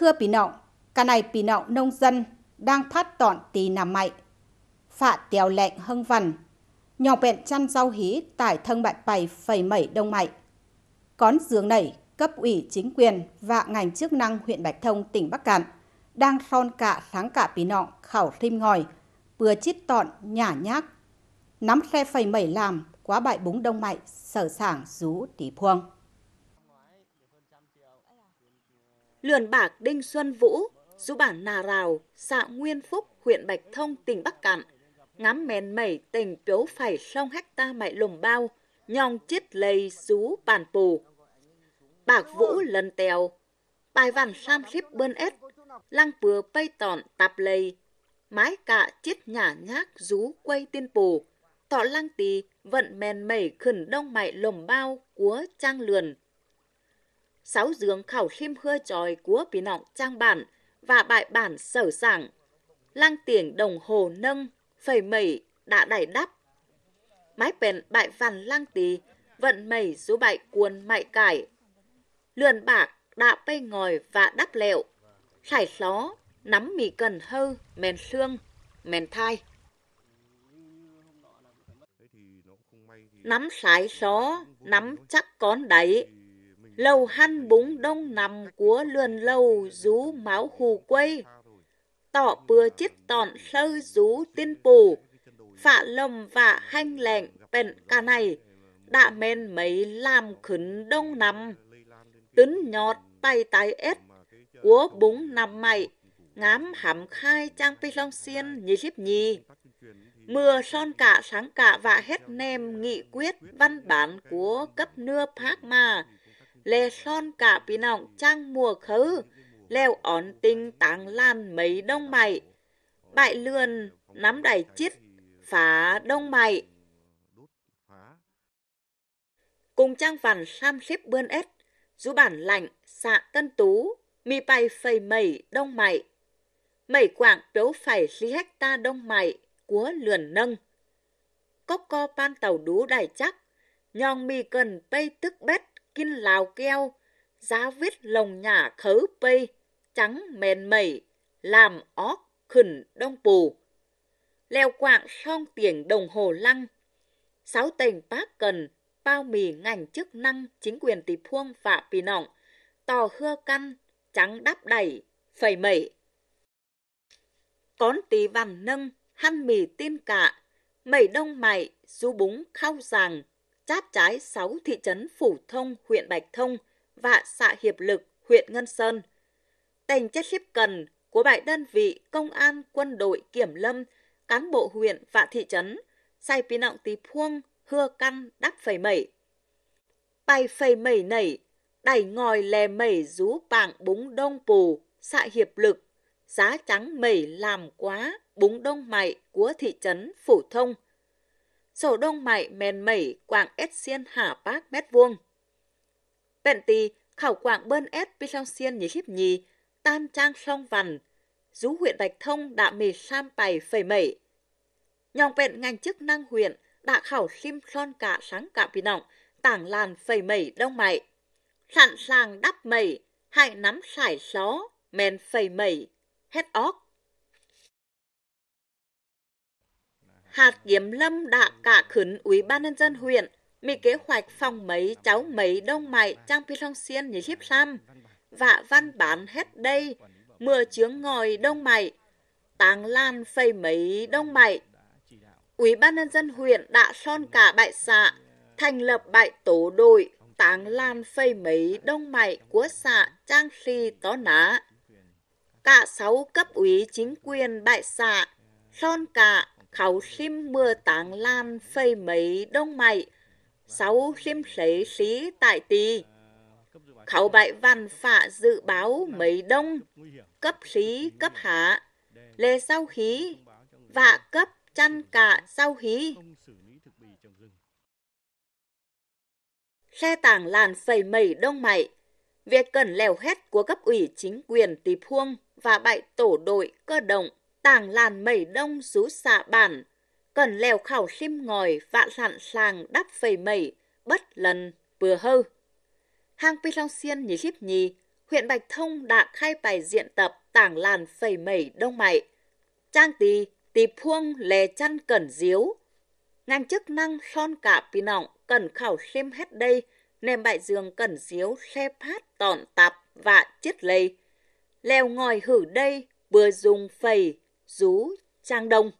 Thưa pí nọng, cả này pí nọng nông dân đang phát tỏn tì nằm mạnh. Phạ tèo lẹn hưng vần. Nhỏ bẹn chăn rau hí tải thân bạn bày phẩy mẩy đông mạnh. Con dường nảy, cấp ủy chính quyền và ngành chức năng huyện Bạch Thông, tỉnh Bắc Cạn đang son cả sáng cả pí nọng khảo rim ngòi, vừa chít tọn nhả nhác. Nắm xe phẩy mẩy làm quá bại búng đông mạnh, sở sảng rú tỷ phuông. Lườn Bạc Đinh Xuân Vũ, Dũ Bản Nà Rào, xã Nguyên Phúc, huyện Bạch Thông, tỉnh Bắc Cạn, ngắm mèn mẩy tỉnh Piếu Phảy sông Hecta Mại Lùng Bao, nhong chít lầy Dũ Bản Pù. Bạc Vũ lần tèo, bài văn sam xếp bơn ết, lăng bừa bay tòn tạp lầy, mái cạ chít nhả nhác rú quay tiên pù, tọ lăng tì vận mèn mẩy khẩn đông mại lồng bao của trang lườn sáu giường khảo khiêm hưa tròi của pí nọng trang bản và bại bản sở sảng. lăng tiền đồng hồ nâng, phẩy mẩy đã đại đắp. Mái bèn bại văn lăng tì, vận mẩy rú bại cuồn mại cải. Lườn bạc đã bay ngòi và đắp lẹo. sải xó, nắm mì cần hơ, mèn xương, mèn thai. Nắm sải xó, nắm chắc con đáy, lầu hăn búng đông nằm của lườn lâu rú máu hù quây. Tỏ bừa chiếc tọn sơ rú tiên phủ phạ lầm vạ hanh lệnh bèn cả này, đã men mấy làm khấn đông nằm. Tấn nhọt tay tay ết, của búng nằm mày, ngám hẳm khai trang pi long xiên nhì xếp nhì. Mưa son cả sáng cả và hết nem nghị quyết văn bản của cấp nưa Park mà lê son cả bí nọng trăng mùa khứ, leo ón tinh táng lan mấy đông mày, bại lươn nắm đầy chít, phá đông mày. Cùng trang vằn sam xếp bươn ết, rú bản lạnh, xạ tân tú, mi bay phầy mẩy đông mày. Mẩy quảng đấu phải lý hecta đông mày, của lườn nâng. Cốc co pan tàu đú đài chắc, nhong mi cần bay tức bét kinh lào keo, giá viết lồng nhà khớ pây, trắng mền mẩy, làm óc khẩn đông pù. Leo quạng song tiền đồng hồ lăng, sáu tỉnh bác cần, bao mì ngành chức năng chính quyền tỷ phuông và pì nọng, tò hưa căn, trắng đắp đẩy, phẩy mẩy. con tí vằn nâng, hăn mì tin cạ, mẩy đông mày, du búng khao ràng, chát trái 6 thị trấn Phủ Thông, huyện Bạch Thông và xã Hiệp Lực, huyện Ngân Sơn. tành chất xếp cần của bảy đơn vị công an, quân đội, kiểm lâm, cán bộ huyện và thị trấn, sai pí nọng tí phuông, hưa căn, đắp phẩy mẩy. Bài phẩy mẩy nảy, đẩy ngòi lè mẩy rú bảng búng đông pù, xã hiệp lực, giá trắng mẩy làm quá, búng đông mày của thị trấn Phủ Thông – sổ đông mại mèn mẩy quảng ép xiên hả bác mét vuông. Bèn tì khảo quảng bơn ép bê long xiên nhí khiếp nhì, tan trang song vằn, rú huyện Bạch Thông đã mì sam bày phẩy mẩy. Nhòng bèn ngành chức năng huyện đã khảo sim son cả sáng cả bị nọng, tảng làn phẩy mẩy đông mại. Sẵn sàng đắp mẩy, hại nắm sải xó, mèn phẩy mẩy, hết óc. hạt Kiếm Lâm đã cả khấn Ủy ban nhân dân huyện mì kế hoạch phòng mấy cháu mấy đông mại trang phi long xiên như hiếp sam vạ văn bản hết đây mưa chướng ngòi đông mại táng lan phây mấy đông mại Ủy ban nhân dân huyện đã son cả bại xạ, thành lập bại tổ đội táng lan phây mấy đông mại của xạ trang si tó ná cả sáu cấp ủy chính quyền bại xạ son cả khẩu sim mưa táng lan phơi mấy đông mày sáu sim sấy xí tại tì khẩu bại văn phạ dự báo mấy đông cấp xí cấp hạ lê sau khí vạ cấp chăn cả sau khí xe tảng làn phẩy mẩy đông mày việc cần lèo hết của cấp ủy chính quyền tỳ Phuông và bại tổ đội cơ động tảng làn mẩy đông rú xạ bản, cần lèo khảo sim ngòi vạ sẵn sàng đắp phầy mẩy, bất lần vừa hơ. Hang Pi Long Xiên nhí khiếp nhì, huyện Bạch Thông đã khai bài diện tập tảng làn phầy mẩy đông mại. Trang tì, tì phuông lè chăn cẩn diếu. Ngành chức năng son cả pi nọng cần khảo sim hết đây, nem bại giường cẩn diếu xe phát tòn tạp và chết lây. Lèo ngòi hử đây, vừa dùng phầy Rú, Trang Đông.